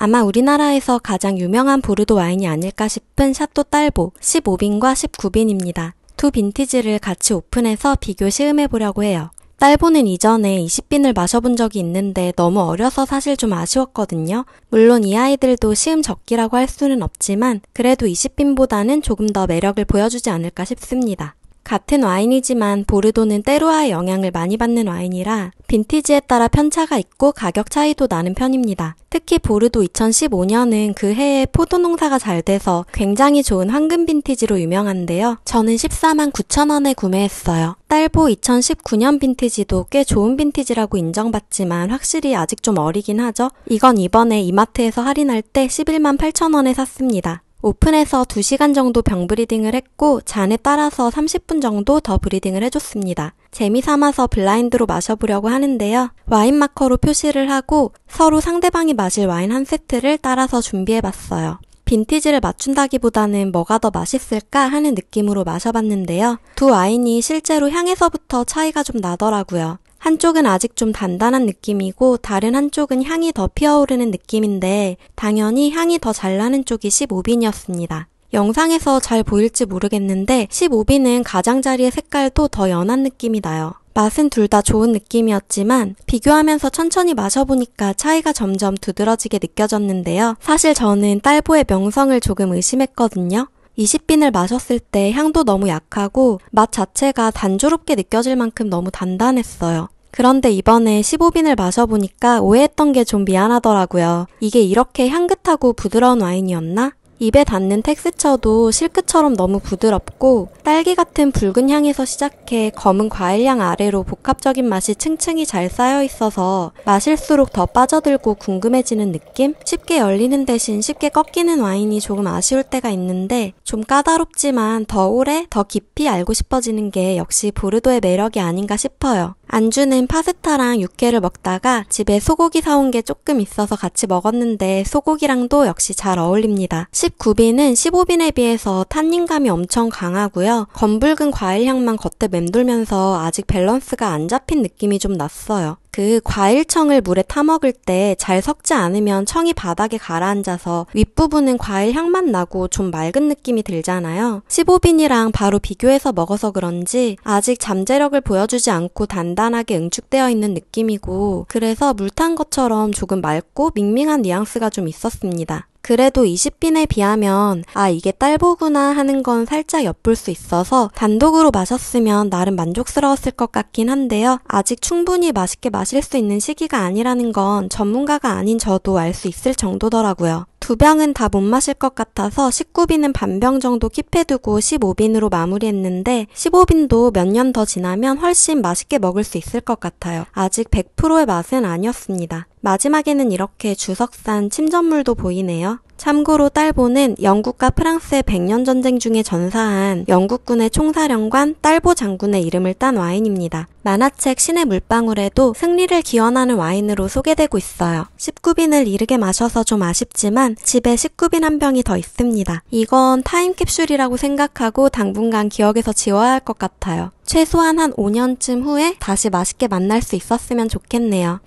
아마 우리나라에서 가장 유명한 보르도 와인이 아닐까 싶은 샤또 딸보 15빈과 19빈입니다. 두 빈티지를 같이 오픈해서 비교 시음해 보려고 해요. 딸보는 이전에 20빈을 마셔본 적이 있는데 너무 어려서 사실 좀 아쉬웠거든요. 물론 이 아이들도 시음 적기라고 할 수는 없지만 그래도 20빈보다는 조금 더 매력을 보여주지 않을까 싶습니다. 같은 와인이지만 보르도는 때로아의 영향을 많이 받는 와인이라 빈티지에 따라 편차가 있고 가격 차이도 나는 편입니다. 특히 보르도 2015년은 그 해에 포도 농사가 잘 돼서 굉장히 좋은 황금 빈티지로 유명한데요. 저는 14만 9천 원에 구매했어요. 딸보 2019년 빈티지도 꽤 좋은 빈티지라고 인정받지만 확실히 아직 좀 어리긴 하죠. 이건 이번에 이마트에서 할인할 때 11만 8천 원에 샀습니다. 오픈해서 2시간 정도 병브리딩을 했고 잔에 따라서 30분 정도 더 브리딩을 해줬습니다. 재미 삼아서 블라인드로 마셔보려고 하는데요. 와인 마커로 표시를 하고 서로 상대방이 마실 와인 한 세트를 따라서 준비해봤어요. 빈티지를 맞춘다기보다는 뭐가 더 맛있을까 하는 느낌으로 마셔봤는데요. 두 와인이 실제로 향에서부터 차이가 좀 나더라고요. 한쪽은 아직 좀 단단한 느낌이고 다른 한쪽은 향이 더 피어오르는 느낌인데 당연히 향이 더 잘 나는 쪽이 15빈이었습니다. 영상에서 잘 보일지 모르겠는데 15빈은 가장자리의 색깔도 더 연한 느낌이 나요. 맛은 둘 다 좋은 느낌이었지만 비교하면서 천천히 마셔보니까 차이가 점점 두드러지게 느껴졌는데요. 사실 저는 딸보의 명성을 조금 의심했거든요. 20빈을 마셨을 때 향도 너무 약하고 맛 자체가 단조롭게 느껴질 만큼 너무 단단했어요. 그런데 이번에 15빈을 마셔보니까 오해했던 게 좀 미안하더라고요. 이게 이렇게 향긋하고 부드러운 와인이었나? 입에 닿는 텍스처도 실크처럼 너무 부드럽고 딸기 같은 붉은 향에서 시작해 검은 과일향 아래로 복합적인 맛이 층층이 잘 쌓여 있어서 마실수록 더 빠져들고 궁금해지는 느낌? 쉽게 열리는 대신 쉽게 꺾이는 와인이 조금 아쉬울 때가 있는데 좀 까다롭지만 더 오래, 더 깊이 알고 싶어지는 게 역시 보르도의 매력이 아닌가 싶어요. 안주는 파스타랑 육회를 먹다가 집에 소고기 사온 게 조금 있어서 같이 먹었는데 소고기랑도 역시 잘 어울립니다. 19비는 15빈에 비해서 탄닌감이 엄청 강하고요. 검붉은 과일 향만 겉에 맴돌면서 아직 밸런스가 안 잡힌 느낌이 좀 났어요. 그 과일청을 물에 타먹을 때 잘 섞지 않으면 청이 바닥에 가라앉아서 윗부분은 과일 향만 나고 좀 맑은 느낌이 들잖아요. 15빈이랑 바로 비교해서 먹어서 그런지 아직 잠재력을 보여주지 않고 단단하게 응축되어 있는 느낌이고 그래서 물 탄 것처럼 조금 맑고 밍밍한 뉘앙스가 좀 있었습니다. 그래도 20빈에 비하면 아 이게 딸보구나 하는 건 살짝 엿볼 수 있어서 단독으로 마셨으면 나름 만족스러웠을 것 같긴 한데요. 아직 충분히 맛있게 마실 수 있는 시기가 아니라는 건 전문가가 아닌 저도 알 수 있을 정도더라고요. 두 병은 다 못 마실 것 같아서 1 9비은반 병 정도 킵해두고 15빈으로 마무리했는데 15빈도 몇 년 더 지나면 훨씬 맛있게 먹을 수 있을 것 같아요. 아직 100%의 맛은 아니었습니다. 마지막에는 이렇게 주석산 침전물도 보이네요. 참고로 딸보는 영국과 프랑스의 백년 전쟁 중에 전사한 영국군의 총사령관 딸보 장군의 이름을 딴 와인입니다. 만화책 신의 물방울에도 승리를 기원하는 와인으로 소개되고 있어요. 19빈을 이르게 마셔서 좀 아쉽지만 집에 19빈 한 병이 더 있습니다. 이건 타임캡슐이라고 생각하고 당분간 기억에서 지워야 할 것 같아요. 최소한 한 5년쯤 후에 다시 맛있게 만날 수 있었으면 좋겠네요.